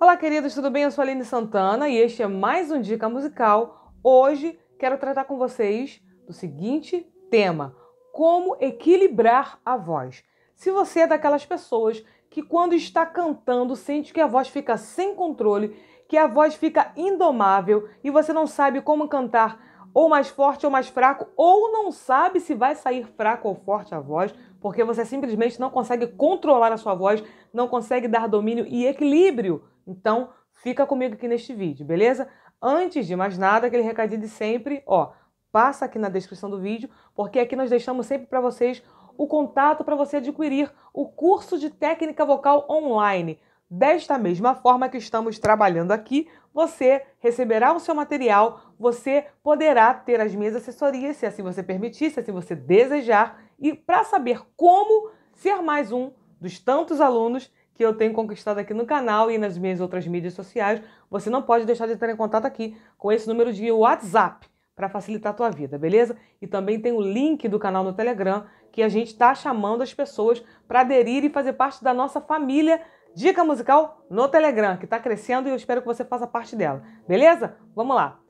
Olá, queridos, tudo bem? Eu sou a Aline Santana e este é mais um Dica Musical. Hoje quero tratar com vocês do seguinte tema: como equilibrar a voz. Se você é daquelas pessoas que, quando está cantando, sente que a voz fica sem controle, que a voz fica indomável e você não sabe como cantar ou mais forte ou mais fraco, ou não sabe se vai sair fraco ou forte a voz, porque você simplesmente não consegue controlar a sua voz, não consegue dar domínio e equilíbrio. Então, fica comigo aqui neste vídeo, beleza? Antes de mais nada, aquele recadinho de sempre, ó, passa aqui na descrição do vídeo, porque aqui nós deixamos sempre para vocês o contato para você adquirir o curso de técnica vocal online. Desta mesma forma que estamos trabalhando aqui, você receberá o seu material, você poderá ter as minhas assessorias, se assim você permitir, se assim você desejar e para saber como ser mais um dos tantos alunos que eu tenho conquistado aqui no canal e nas minhas outras mídias sociais, você não pode deixar de entrar em contato aqui com esse número de WhatsApp para facilitar a tua vida, beleza? E também tem o link do canal no Telegram que a gente está chamando as pessoas para aderir e fazer parte da nossa família Dica Musical no Telegram, que está crescendo e eu espero que você faça parte dela, beleza? Vamos lá.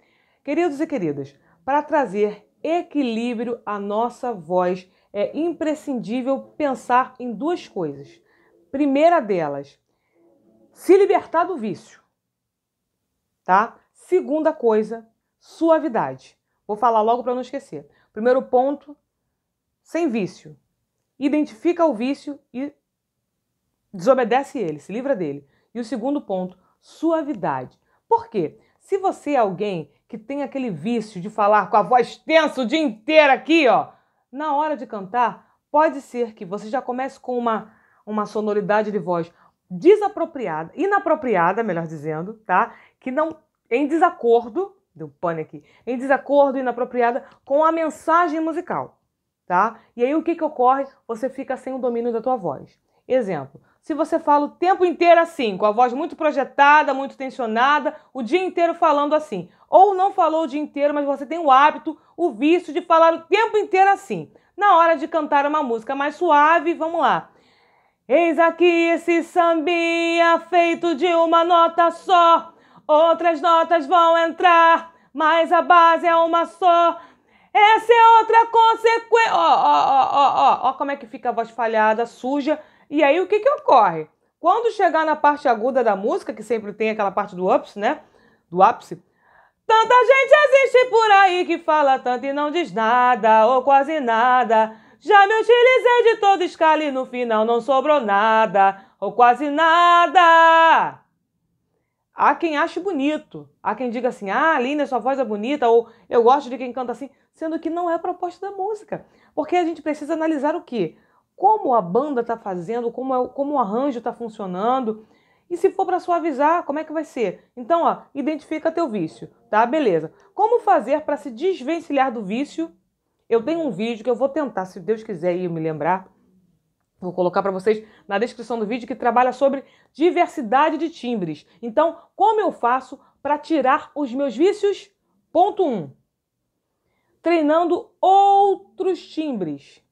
Queridos e queridas, para trazer equilíbrio à nossa voz é imprescindível pensar em duas coisas. Primeira delas, se libertar do vício, tá? Segunda coisa, suavidade. Vou falar logo para não esquecer. Primeiro ponto, sem vício. Identifica o vício e desobedece ele, se livra dele. E o segundo ponto, suavidade. Por quê? Se você é alguém que tem aquele vício de falar com a voz tensa o dia inteiro aqui, ó, na hora de cantar, pode ser que você já comece com uma, uma sonoridade de voz desapropriada, inapropriada, melhor dizendo, tá? Que não em desacordo, deu pane aqui, em desacordo, inapropriada com a mensagem musical, tá? E aí o que que ocorre? Você fica sem o domínio da tua voz. Exemplo, se você fala o tempo inteiro assim, com a voz muito projetada, muito tensionada, o dia inteiro falando assim. Ou não falou o dia inteiro, mas você tem o hábito, o vício de falar o tempo inteiro assim. Na hora de cantar uma música mais suave, vamos lá. Eis aqui esse sambinha feito de uma nota só. Outras notas vão entrar, mas a base é uma só. Essa é outra consequência. Ó, ó, ó, ó, ó, ó, como é que fica a voz falhada, suja. E aí o que, que ocorre? Quando chegar na parte aguda da música, que sempre tem aquela parte do ups, né? Do ápice. Tanta gente existe por aí que fala tanto e não diz nada ou quase nada. Já me utilizei de toda escala e no final não sobrou nada ou quase nada. Há quem ache bonito, há quem diga assim, ah, linda, sua voz é bonita, ou eu gosto de quem canta assim, sendo que não é a proposta da música. Porque a gente precisa analisar o quê? como a banda está fazendo, como, é, como o arranjo está funcionando. E se for para suavizar, como é que vai ser? Então, ó, identifica teu vício, tá? Beleza. Como fazer para se desvencilhar do vício? Eu tenho um vídeo que eu vou tentar, se Deus quiser ir me lembrar, vou colocar para vocês na descrição do vídeo que trabalha sobre diversidade de timbres. Então, como eu faço para tirar os meus vícios? Ponto 1. Um, treinando outros timbres.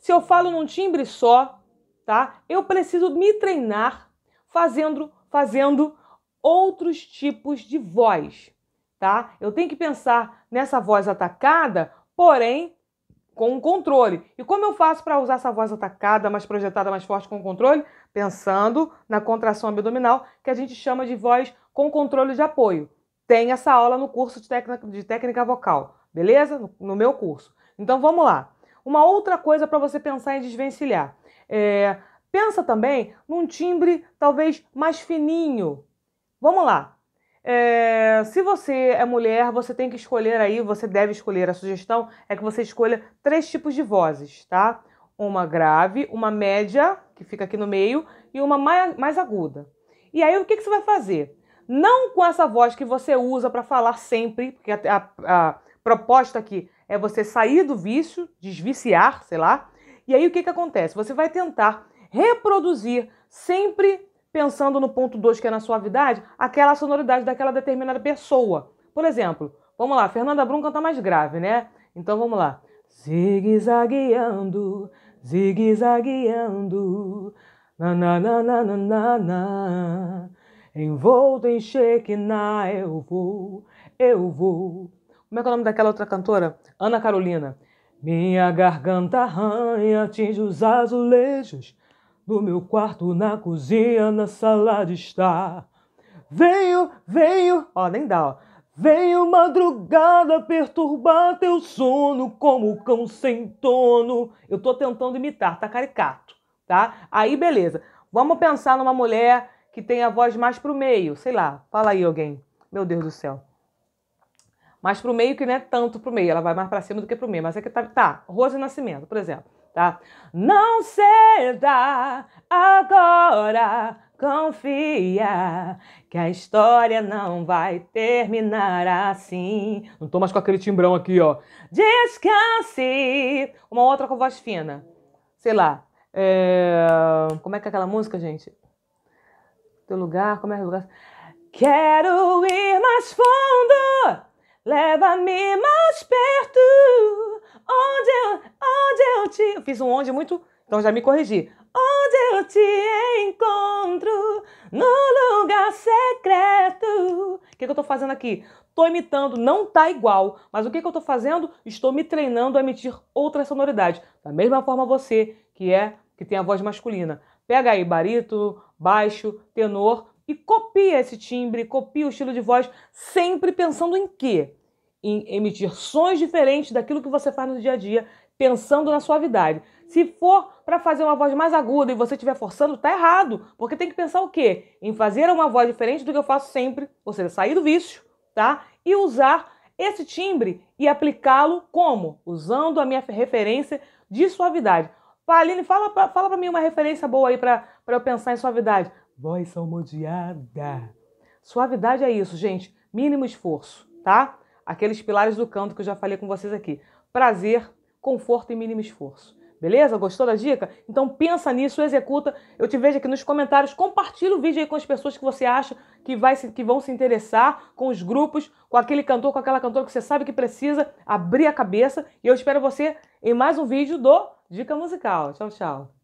Se eu falo num timbre só, tá? Eu preciso me treinar fazendo fazendo outros tipos de voz, tá? Eu tenho que pensar nessa voz atacada, porém com um controle. E como eu faço para usar essa voz atacada, mais projetada, mais forte com controle? Pensando na contração abdominal, que a gente chama de voz com controle de apoio. Tem essa aula no curso de técnica, de técnica vocal, beleza? No, no meu curso. Então vamos lá. Uma outra coisa para você pensar em desvencilhar. É, pensa também num timbre talvez mais fininho. Vamos lá. É, se você é mulher, você tem que escolher aí, você deve escolher, a sugestão é que você escolha três tipos de vozes, tá? Uma grave, uma média, que fica aqui no meio, e uma mais, mais aguda. E aí o que, que você vai fazer? Não com essa voz que você usa para falar sempre, porque a, a, a proposta aqui é você sair do vício, desviciar, sei lá. E aí o que, que acontece? Você vai tentar reproduzir, sempre pensando no ponto 2, que é na suavidade, aquela sonoridade daquela determinada pessoa. Por exemplo, vamos lá, Fernanda Brum canta mais grave, né? Então vamos lá. Zigue-zagueando, zigue-zagueando, na envolto em shake na eu vou, eu vou. Como é que é o nome daquela outra cantora? Ana Carolina. Minha garganta arranha, atinge os azulejos. No meu quarto, na cozinha, na sala de estar. Venho, venho, ó, nem dá, ó. Venho madrugada perturbar teu sono como o cão sem tono. Eu tô tentando imitar, tá caricato, tá? Aí beleza. Vamos pensar numa mulher que tem a voz mais pro meio, sei lá. Fala aí alguém. Meu Deus do céu. Mas para o meio que não é tanto para o meio, ela vai mais para cima do que para o meio. Mas é que tá, tá, Rose Nascimento, por exemplo, tá? Não ceda agora, confia que a história não vai terminar assim. Não tô mais com aquele timbrão aqui, ó. Descanse. Uma outra com voz fina. Sei lá. É... Como é que é aquela música, gente? Teu lugar, como é, é o lugar? Quero ir mais forte Leva-me mais perto, onde eu, onde eu te. Eu fiz um onde muito, então já me corrigi. Onde eu te encontro, no lugar secreto. O que, que eu tô fazendo aqui? Tô imitando, não tá igual. Mas o que, que eu tô fazendo? Estou me treinando a emitir outra sonoridade Da mesma forma você, que é, que tem a voz masculina. Pega aí barito baixo, tenor, e copia esse timbre, copia o estilo de voz, sempre pensando em quê? Em emitir sons diferentes daquilo que você faz no dia a dia, pensando na suavidade. Se for para fazer uma voz mais aguda e você estiver forçando, tá errado, porque tem que pensar o quê? Em fazer uma voz diferente do que eu faço sempre, ou seja, sair do vício, tá? E usar esse timbre e aplicá-lo como? Usando a minha referência de suavidade. Aline, fala, fala para mim uma referência boa aí para eu pensar em suavidade. Voz salmodiada. Suavidade é isso, gente. Mínimo esforço, tá? Aqueles pilares do canto que eu já falei com vocês aqui. Prazer, conforto e mínimo esforço. Beleza? Gostou da dica? Então pensa nisso, executa. Eu te vejo aqui nos comentários. Compartilha o vídeo aí com as pessoas que você acha que, vai se, que vão se interessar, com os grupos, com aquele cantor, com aquela cantora que você sabe que precisa abrir a cabeça. E eu espero você em mais um vídeo do Dica Musical. Tchau, tchau.